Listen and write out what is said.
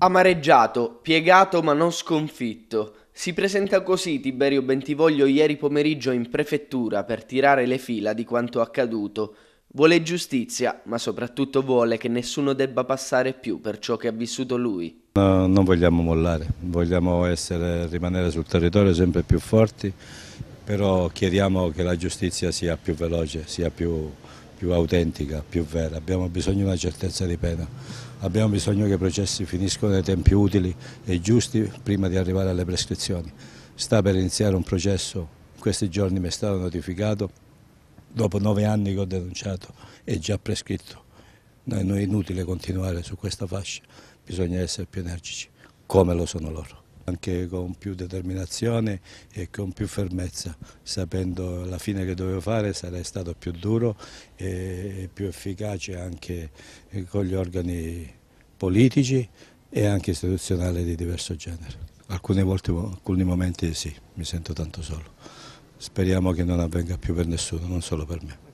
Amareggiato, piegato ma non sconfitto, si presenta così Tiberio Bentivoglio ieri pomeriggio in prefettura per tirare le fila di quanto accaduto. Vuole giustizia, ma soprattutto vuole che nessuno debba passare più per ciò che ha vissuto lui. No, non vogliamo mollare, vogliamo essere, rimanere sul territorio sempre più forti, però chiediamo che la giustizia sia più veloce, sia più, più autentica, più vera. Abbiamo bisogno di una certezza di pena, abbiamo bisogno che i processi finiscano nei tempi utili e giusti prima di arrivare alle prescrizioni. Sta per iniziare un processo, in questi giorni mi è stato notificato, dopo nove anni che ho denunciato è già prescritto. Non è inutile continuare su questa fascia, bisogna essere più energici, come lo sono loro anche con più determinazione e con più fermezza, sapendo la fine che dovevo fare sarei stato più duro e più efficace anche eh, con gli organi politici e anche istituzionali di diverso genere. Alcune volte, alcuni momenti sì, mi sento tanto solo. Speriamo che non avvenga più per nessuno, non solo per me.